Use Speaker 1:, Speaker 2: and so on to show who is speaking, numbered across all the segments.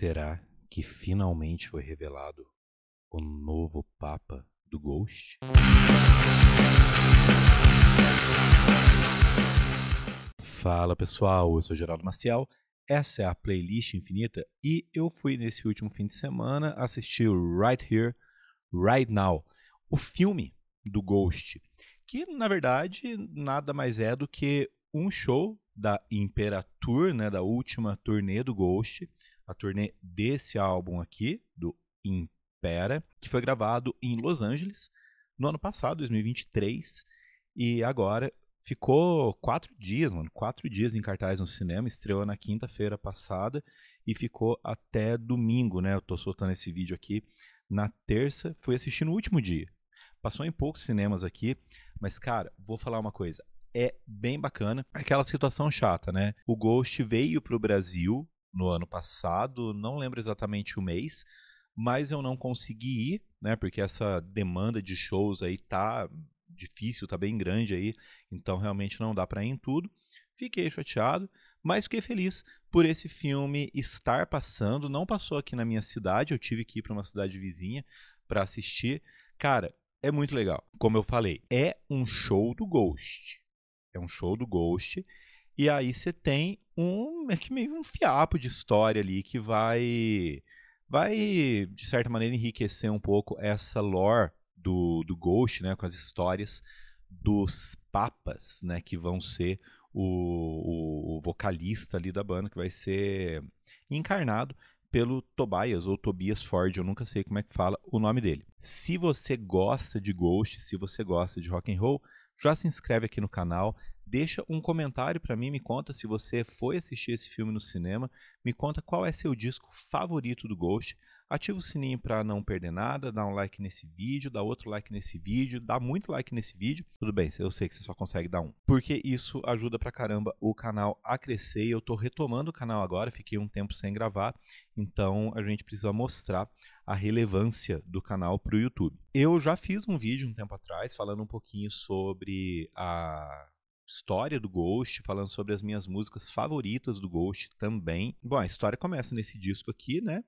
Speaker 1: será que finalmente foi revelado o novo Papa do Ghost? Fala pessoal, eu sou Geraldo Marcial, essa é a Playlist Infinita e eu fui nesse último fim de semana assistir Right Here, Right Now, o filme do Ghost, que na verdade nada mais é do que um show da Imperatur, né, da última turnê do Ghost, a turnê desse álbum aqui, do Impera, que foi gravado em Los Angeles no ano passado, 2023, e agora ficou quatro dias, mano, quatro dias em cartaz no cinema, estreou na quinta-feira passada e ficou até domingo, né? Eu tô soltando esse vídeo aqui na terça, fui assistir no último dia. Passou em poucos cinemas aqui, mas cara, vou falar uma coisa, é bem bacana. Aquela situação chata, né? O Ghost veio pro Brasil no ano passado, não lembro exatamente o mês, mas eu não consegui ir, né? Porque essa demanda de shows aí tá difícil, tá bem grande aí, então realmente não dá para ir em tudo. Fiquei chateado, mas fiquei feliz por esse filme estar passando. Não passou aqui na minha cidade, eu tive que ir para uma cidade vizinha para assistir. Cara, é muito legal. Como eu falei, é um show do Ghost. É um show do Ghost. E aí você tem um é que meio um fiapo de história ali que vai vai hum. de certa maneira enriquecer um pouco essa lore do, do Ghost, né, com as histórias dos papas, né, que vão ser o, o, o vocalista ali da banda que vai ser encarnado pelo Tobias ou Tobias Ford, eu nunca sei como é que fala o nome dele. Se você gosta de Ghost, se você gosta de rock and roll, já se inscreve aqui no canal, Deixa um comentário para mim, me conta se você foi assistir esse filme no cinema, me conta qual é seu disco favorito do Ghost. Ativa o sininho para não perder nada, dá um like nesse vídeo, dá outro like nesse vídeo, dá muito like nesse vídeo. Tudo bem, eu sei que você só consegue dar um, porque isso ajuda pra caramba o canal a crescer. Eu tô retomando o canal agora, fiquei um tempo sem gravar, então a gente precisa mostrar a relevância do canal pro YouTube. Eu já fiz um vídeo um tempo atrás falando um pouquinho sobre a história do Ghost, falando sobre as minhas músicas favoritas do Ghost também. Bom, a história começa nesse disco aqui, né?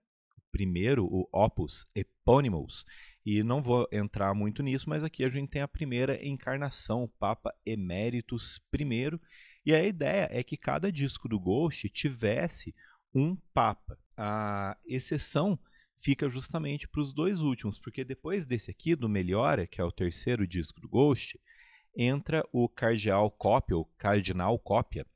Speaker 1: Primeiro, o Opus Eponymous. E não vou entrar muito nisso, mas aqui a gente tem a primeira encarnação, o Papa Emeritus I. E a ideia é que cada disco do Ghost tivesse um Papa. A exceção fica justamente para os dois últimos, porque depois desse aqui, do Melhora, que é o terceiro disco do Ghost, entra o cardeal Cópia, o cardinal Cópia,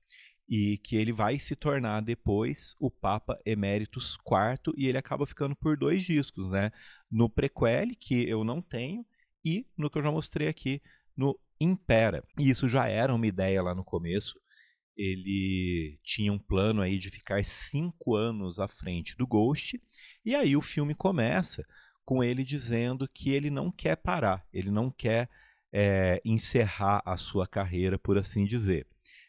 Speaker 1: e que ele vai se tornar depois o Papa Emeritus IV e ele acaba ficando por dois discos, né? No Prequel, que eu não tenho, e no que eu já mostrei aqui no Impera. E isso já era uma ideia lá no começo. Ele tinha um plano aí de ficar cinco anos à frente do Ghost, e aí o filme começa com ele dizendo que ele não quer parar, ele não quer é, encerrar a sua carreira, por assim dizer.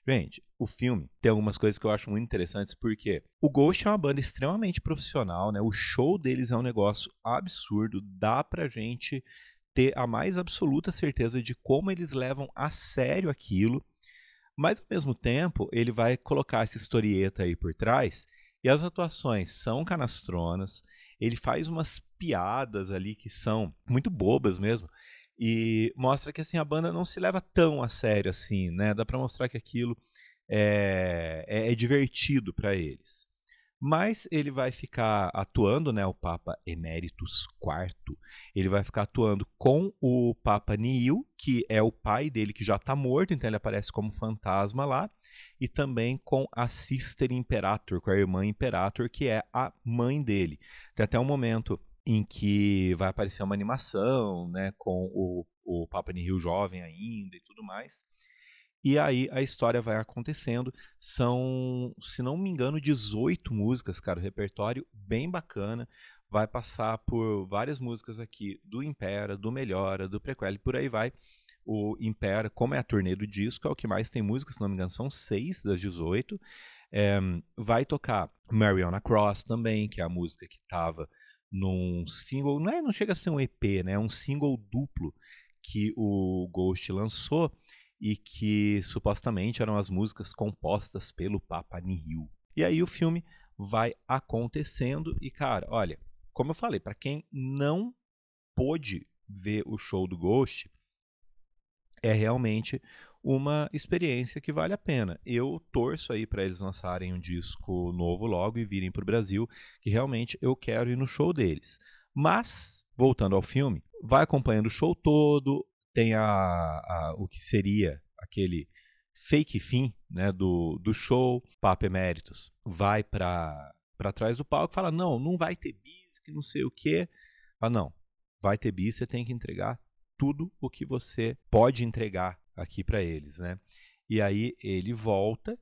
Speaker 1: Gente, o filme tem algumas coisas que eu acho muito interessantes, porque o Ghost é uma banda extremamente profissional, né? O show deles é um negócio absurdo, dá pra gente ter a mais absoluta certeza de como eles levam a sério aquilo. Mas ao mesmo tempo, ele vai colocar essa historieta aí por trás, e as atuações são canastronas, ele faz umas piadas ali que são muito bobas mesmo, e mostra que assim a banda não se leva tão a sério assim, né? Dá para mostrar que aquilo é, é, é divertido para eles. Mas ele vai ficar atuando, né? O Papa Emeritus IV. Ele vai ficar atuando com o Papa Niil, que é o pai dele que já está morto, então ele aparece como fantasma lá. E também com a Sister Imperator, com a irmã Imperator, que é a mãe dele. Tem até um momento em que vai aparecer uma animação, né, com o, o Papa Nihil jovem ainda e tudo mais. E aí a história vai acontecendo. São, se não me engano, 18 músicas, cara, o repertório bem bacana. Vai passar por várias músicas aqui do Impera, do Melhora, do Prequel e por aí vai. O Impera, como é a turnê do disco, é o que mais tem músicas, se não me engano, são seis das 18. É, eh, vai tocar Mariana Cross também, que é a música que estava num single, não, é, não chega a ser um EP, né? É um single duplo que o Ghost lançou e que supostamente eram as músicas compostas pelo Papa Nihil. E aí o filme vai acontecendo e cara, olha, como eu falei, para quem não pôde ver o show do Ghost, é realmente uma experiência que vale a pena. Eu torço aí para eles lançarem um disco novo logo e virem para o Brasil, que realmente eu quero ir no show deles. Mas, voltando ao filme, vai acompanhando o show todo, tem a, a o que seria aquele fake fim né, do, do show, Papa Emeritus é vai para para trás do palco fala, não, não vai ter bis, que não sei o quê. Fala, não, vai ter bis, você tem que entregar tudo o que você pode entregar aqui para eles, né? E aí ele volta,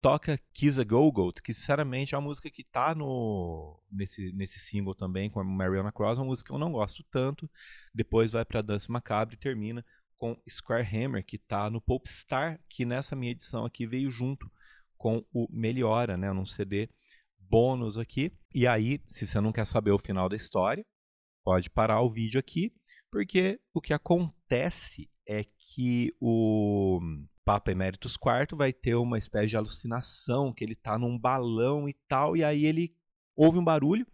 Speaker 1: toca Kiss a Go Goat, que sinceramente é uma música que tá no nesse, nesse single também com a Mariana Cross, uma música que eu não gosto tanto. Depois vai para Dance Macabre e termina com Square Hammer, que tá no Popstar, que nessa minha edição aqui veio junto com o Melhora, né, num CD bônus aqui. E aí, se você não quer saber o final da história, pode parar o vídeo aqui, porque o que acontece é que o Papa Emeritus IV vai ter uma espécie de alucinação, que ele está num balão e tal, e aí ele ouve um barulho,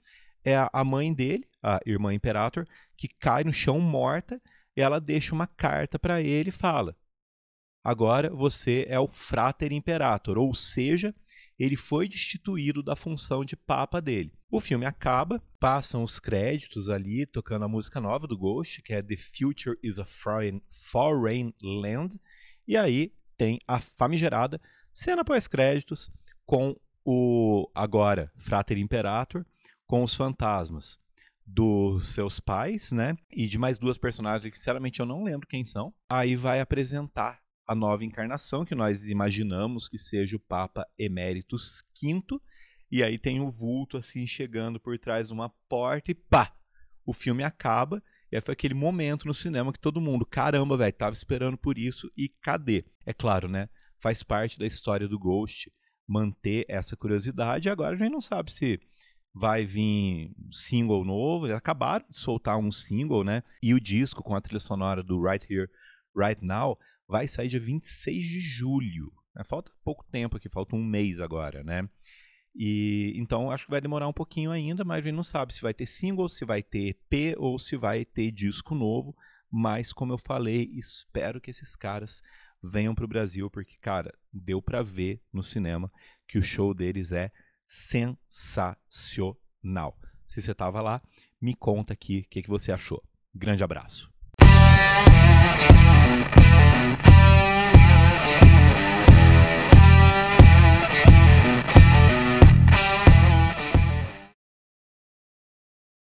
Speaker 1: é a mãe dele, a irmã Imperator, que cai no chão morta, e ela deixa uma carta para ele e fala: Agora você é o Frater Imperator, ou seja, ele foi destituído da função de papa dele. O filme acaba, passam os créditos ali, tocando a música nova do Ghost, que é The Future is a Foreign, foreign Land, e aí tem a famigerada cena pós-créditos com o agora Frater Imperator com os fantasmas dos seus pais, né? E de mais duas personagens que sinceramente eu não lembro quem são. Aí vai apresentar a nova encarnação, que nós imaginamos que seja o Papa Emeritus V, e aí tem o um vulto assim chegando por trás de uma porta e pá! O filme acaba. E aí foi aquele momento no cinema que todo mundo, caramba, velho, tava esperando por isso e cadê? É claro, né? Faz parte da história do Ghost manter essa curiosidade. e Agora a gente não sabe se vai vir single novo. Eles acabaram de soltar um single, né? E o disco com a trilha sonora do Right Here, Right Now vai sair dia 26 de julho. Né? Falta pouco tempo aqui, falta um mês agora, né? E então acho que vai demorar um pouquinho ainda, mas a gente não sabe se vai ter single, se vai ter EP ou se vai ter disco novo. Mas como eu falei, espero que esses caras venham para o Brasil, porque cara, deu para ver no cinema que o show deles é sensacional. Se você estava lá, me conta aqui o que, que você achou. Grande abraço. Thank you.